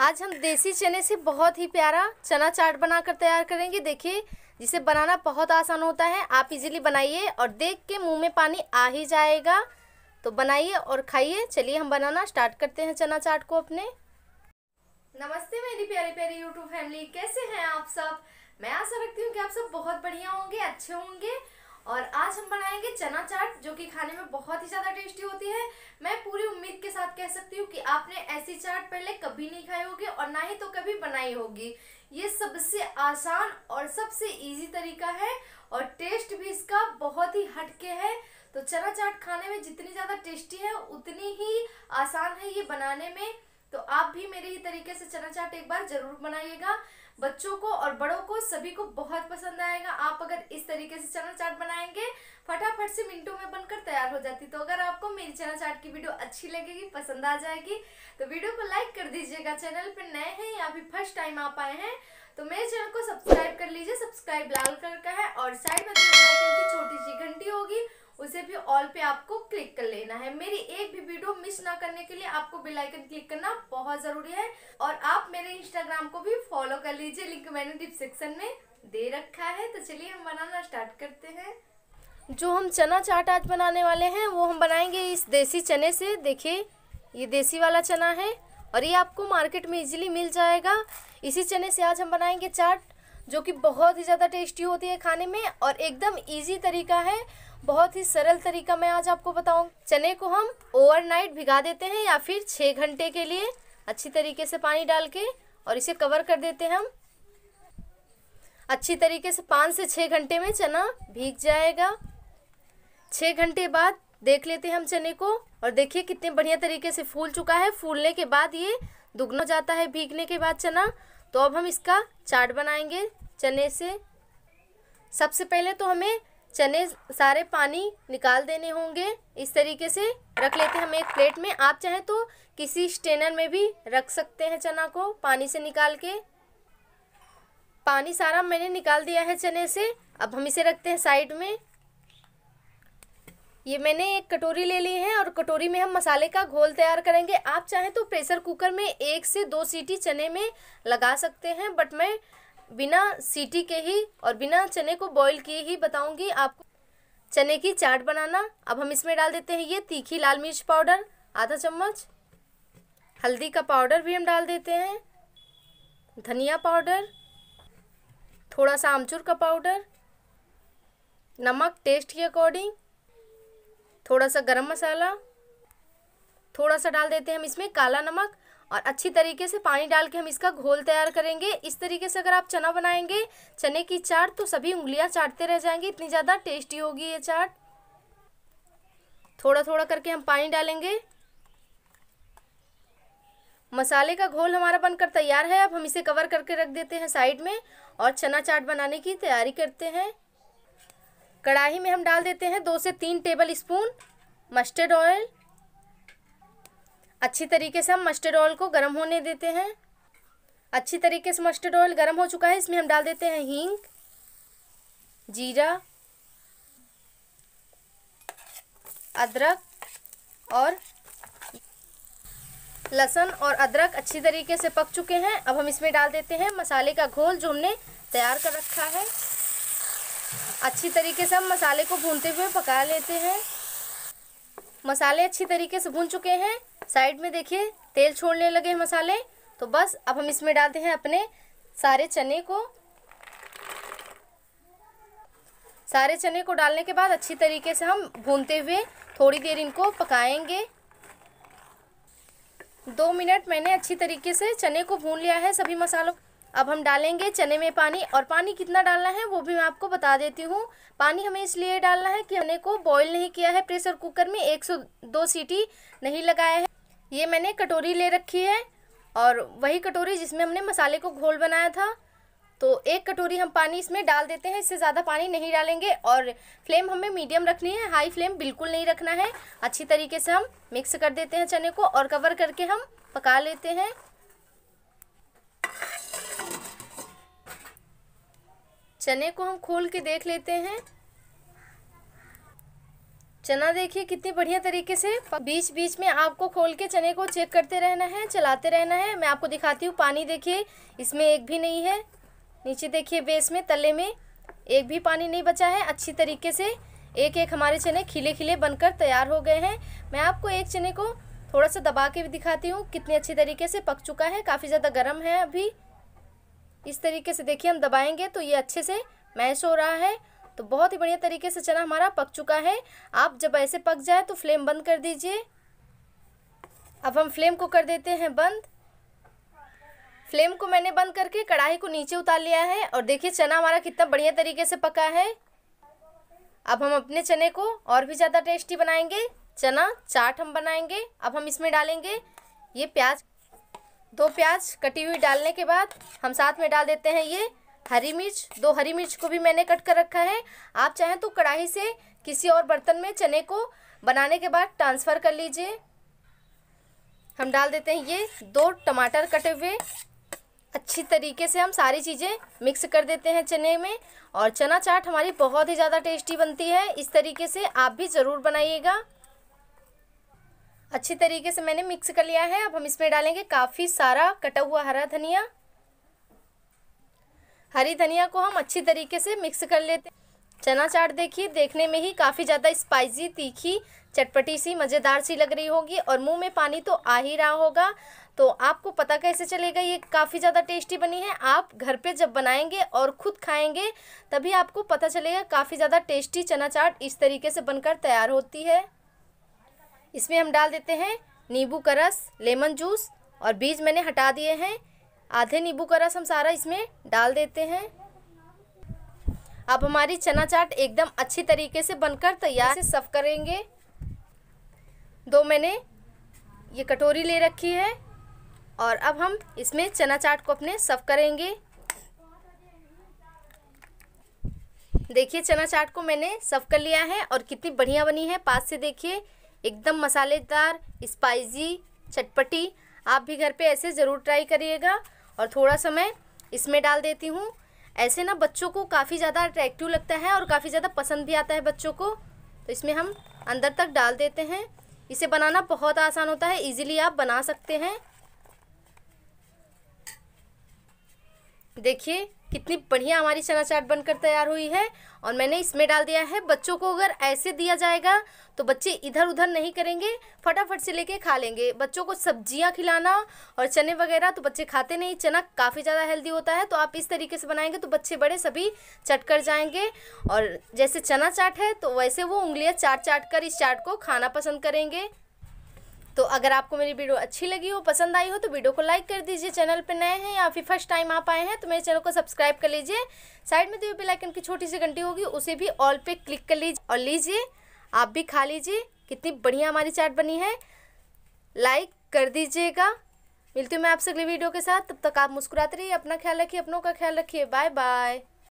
आज हम देसी चने से बहुत ही प्यारा चना चाट बनाकर तैयार करेंगे देखिए जिसे बनाना बहुत आसान होता है आप इजीली बनाइए और देख के मुंह में पानी आ ही जाएगा तो बनाइए और खाइए चलिए हम बनाना स्टार्ट करते हैं चना चाट को अपने नमस्ते मेरी प्यारी प्यारी यूट्यूब फैमिली कैसे हैं आप सब मैं आशा रखती हूँ कि आप सब बहुत बढ़िया होंगे अच्छे होंगे और आज हम बनाएंगे चना चाट जो कि खाने में बहुत ही ज़्यादा टेस्टी होती है मैं पूरी उम्मीद के साथ कह सकती हूँ कि आपने ऐसी चाट पहले कभी नहीं खाई होगी और ना ही तो कभी बनाई होगी ये सबसे आसान और सबसे इजी तरीका है और टेस्ट भी इसका बहुत ही हटके है तो चना चाट खाने में जितनी ज़्यादा टेस्टी है उतनी ही आसान है ये बनाने में तो आप भी मेरे ही तरीके से चना चाट एक बार जरूर बनाइएगा बच्चों को और बड़ों को सभी को बहुत पसंद आएगा आप अगर इस तरीके से चना चाट बनाएंगे फटाफट से मिनटों में बनकर तैयार हो जाती तो अगर आपको मेरी चना चाट की वीडियो अच्छी लगेगी पसंद आ जाएगी तो वीडियो को लाइक कर दीजिएगा चैनल पर नए हैं या फिर फर्स्ट टाइम आप आए हैं तो मेरे चैनल को सब्सक्राइब कर लीजिए सब्सक्राइब लाल कलर का है और साइड में छोटी सी घंटी होगी उसे भी ऑल पे आपको क्लिक कर लेना है मेरी एक भी वीडियो मिस ना करने के लिए आपको बेल आइकन क्लिक करना बहुत ज़रूरी है और आप मेरे इंस्टाग्राम को भी फॉलो कर लीजिए लिंक मैंने डिस्क्रिप्शन में दे रखा है तो चलिए हम बनाना स्टार्ट करते हैं जो हम चना चाट आज बनाने वाले हैं वो हम बनाएंगे इस देसी चने से देखिए ये देसी वाला चना है और ये आपको मार्केट में इजीली मिल जाएगा इसी चने से आज हम बनाएंगे चाट जो कि बहुत ही ज़्यादा टेस्टी होती है खाने में और एकदम ईजी तरीका है बहुत ही सरल तरीका मैं आज आपको बताऊँ चने को हम ओवरनाइट भिगा देते हैं या फिर छः घंटे के लिए अच्छी तरीके से पानी डाल के और इसे कवर कर देते हैं हम अच्छी तरीके से पाँच से छः घंटे में चना भीग जाएगा छः घंटे बाद देख लेते हैं हम चने को और देखिए कितने बढ़िया तरीके से फूल चुका है फूलने के बाद ये दुगना जाता है भीगने के बाद चना तो अब हम इसका चाट बनाएंगे चने से सबसे पहले तो हमें चने सारे पानी निकाल देने होंगे इस तरीके से रख लेते हैं हम एक प्लेट में आप चाहें तो किसी स्टेनर में भी रख सकते हैं चना को पानी से निकाल के पानी सारा मैंने निकाल दिया है चने से अब हम इसे रखते हैं साइड में ये मैंने एक कटोरी ले ली है और कटोरी में हम मसाले का घोल तैयार करेंगे आप चाहें तो प्रेशर कुकर में एक से दो सीटी चने में लगा सकते हैं बट मैं बिना सीटी के ही और बिना चने को बॉईल किए ही बताऊंगी आपको चने की चाट बनाना अब हम इसमें डाल देते हैं ये तीखी लाल मिर्च पाउडर आधा चम्मच हल्दी का पाउडर भी हम डाल देते हैं धनिया पाउडर थोड़ा सा आमचूर का पाउडर नमक टेस्ट के अकॉर्डिंग थोड़ा सा गरम मसाला थोड़ा सा डाल देते हैं हम इसमें काला नमक और अच्छी तरीके से पानी डाल के हम इसका घोल तैयार करेंगे इस तरीके से अगर आप चना बनाएंगे चने की चाट तो सभी उंगलियां चाटते रह जाएंगे इतनी ज़्यादा टेस्टी होगी ये चाट थोड़ा थोड़ा करके हम पानी डालेंगे मसाले का घोल हमारा बनकर तैयार है अब हम इसे कवर करके रख देते हैं साइड में और चना चाट बनाने की तैयारी करते हैं कढ़ाई में हम डाल देते हैं दो से तीन टेबल स्पून मस्टर्ड ऑयल अच्छी तरीके से हम मस्टर्ड ऑयल को गर्म होने देते हैं अच्छी तरीके से मस्टर्ड ऑयल गर्म हो चुका है इसमें हम डाल देते हैं हींग जीरा अदरक और लहसुन और अदरक अच्छी तरीके से पक चुके हैं अब हम इसमें डाल देते हैं मसाले का घोल जो हमने तैयार कर रखा है अच्छी तरीके से हम मसाले को भूनते हुए पका लेते हैं मसाले अच्छी तरीके से भून चुके हैं साइड में देखिए तेल छोड़ने लगे मसाले तो बस अब हम इसमें डालते हैं अपने सारे चने को सारे चने को डालने के बाद अच्छी तरीके से हम भूनते हुए थोड़ी देर इनको पकाएंगे दो मिनट मैंने अच्छी तरीके से चने को भून लिया है सभी मसालों अब हम डालेंगे चने में पानी और पानी कितना डालना है वो भी मैं आपको बता देती हूँ पानी हमें इसलिए डालना है कि चने को बॉईल नहीं किया है प्रेशर कुकर में एक सौ दो सीटी नहीं लगाया है ये मैंने कटोरी ले रखी है और वही कटोरी जिसमें हमने मसाले को घोल बनाया था तो एक कटोरी हम पानी इसमें डाल देते हैं इससे ज़्यादा पानी नहीं डालेंगे और फ्लेम हमें मीडियम रखनी है हाई फ्लेम बिल्कुल नहीं रखना है अच्छी तरीके से हम मिक्स कर देते हैं चने को और कवर करके हम पका लेते हैं चने को हम खोल के देख लेते हैं चना देखिए कितनी बढ़िया तरीके से बीच बीच में आपको खोल के चने को चेक करते रहना है चलाते रहना है मैं आपको दिखाती हूँ पानी देखिए इसमें एक भी नहीं है नीचे देखिए बेस में तले में एक भी पानी नहीं बचा है अच्छी तरीके से एक एक हमारे चने खिले खिले बनकर तैयार हो गए हैं मैं आपको एक चने को थोड़ा सा दबा के भी दिखाती हूँ कितने अच्छे तरीके से पक चुका है काफ़ी ज़्यादा गर्म है अभी इस तरीके से देखिए हम दबाएंगे तो ये अच्छे से मैश हो रहा है तो बहुत ही बढ़िया तरीके से चना हमारा पक चुका है आप जब ऐसे पक जाए तो फ्लेम बंद कर दीजिए अब हम फ्लेम को कर देते हैं बंद फ्लेम को मैंने बंद करके कढ़ाई को नीचे उतार लिया है और देखिए चना हमारा कितना बढ़िया तरीके से पका है अब हम अपने चने को और भी ज़्यादा टेस्टी बनाएंगे चना चाट हम बनाएंगे अब हम इसमें डालेंगे ये प्याज दो प्याज कटी हुई डालने के बाद हम साथ में डाल देते हैं ये हरी मिर्च दो हरी मिर्च को भी मैंने कट कर रखा है आप चाहें तो कढ़ाई से किसी और बर्तन में चने को बनाने के बाद ट्रांसफ़र कर लीजिए हम डाल देते हैं ये दो टमाटर कटे हुए अच्छी तरीके से हम सारी चीज़ें मिक्स कर देते हैं चने में और चना चाट हमारी बहुत ही ज़्यादा टेस्टी बनती है इस तरीके से आप भी ज़रूर बनाइएगा अच्छी तरीके से मैंने मिक्स कर लिया है अब हम इसमें डालेंगे काफ़ी सारा कटा हुआ हरा धनिया हरी धनिया को हम अच्छी तरीके से मिक्स कर लेते हैं चना चाट देखिए देखने में ही काफ़ी ज़्यादा स्पाइसी तीखी चटपटी सी मज़ेदार सी लग रही होगी और मुंह में पानी तो आ ही रहा होगा तो आपको पता कैसे चलेगा ये काफ़ी ज़्यादा टेस्टी बनी है आप घर पे जब बनाएंगे और खुद खाएंगे तभी आपको पता चलेगा काफ़ी ज़्यादा टेस्टी चना चाट इस तरीके से बनकर तैयार होती है इसमें हम डाल देते हैं नींबू का रस लेमन जूस और बीज मैंने हटा दिए हैं आधे नींबू का रस हम सारा इसमें डाल देते हैं अब हमारी चना चाट एकदम अच्छी तरीके से बनकर तैयार से सर्व करेंगे दो मैंने ये कटोरी ले रखी है और अब हम इसमें चना चाट को अपने सर्व करेंगे देखिए चना चाट को मैंने सर्व कर लिया है और कितनी बढ़िया बनी है पास से देखिए एकदम मसालेदार स्पाइसी चटपटी आप भी घर पे ऐसे ज़रूर ट्राई करिएगा और थोड़ा समय इसमें डाल देती हूँ ऐसे ना बच्चों को काफ़ी ज़्यादा अट्रैक्टिव लगता है और काफ़ी ज़्यादा पसंद भी आता है बच्चों को तो इसमें हम अंदर तक डाल देते हैं इसे बनाना बहुत आसान होता है ईज़िली आप बना सकते हैं देखिए कितनी बढ़िया हमारी चना चाट बनकर तैयार हुई है और मैंने इसमें डाल दिया है बच्चों को अगर ऐसे दिया जाएगा तो बच्चे इधर उधर नहीं करेंगे फटाफट से लेके खा लेंगे बच्चों को सब्जियां खिलाना और चने वगैरह तो बच्चे खाते नहीं चना काफ़ी ज़्यादा हेल्दी होता है तो आप इस तरीके से बनाएंगे तो बच्चे बड़े सभी चट कर जाएंगे और जैसे चना चाट है तो वैसे वो उंगलियाँ चाट चाट कर इस चाट को खाना पसंद करेंगे तो अगर आपको मेरी वीडियो अच्छी लगी हो पसंद आई हो तो वीडियो को लाइक कर दीजिए चैनल पर नए हैं या फिर फर्स्ट टाइम आप आए हैं तो मेरे चैनल को सब्सक्राइब कर लीजिए साइड में दिए बेल आइकन की छोटी सी घंटी होगी उसे भी ऑल पे क्लिक कर लीजिए और लीजिए आप भी खा लीजिए कितनी बढ़िया हमारी चाट बनी है लाइक कर दीजिएगा मिलती हूँ मैं आपसे अगली वीडियो के साथ तब तक आप मुस्कुराते रहिए अपना ख्याल रखिए अपनों का ख्याल रखिए बाय बाय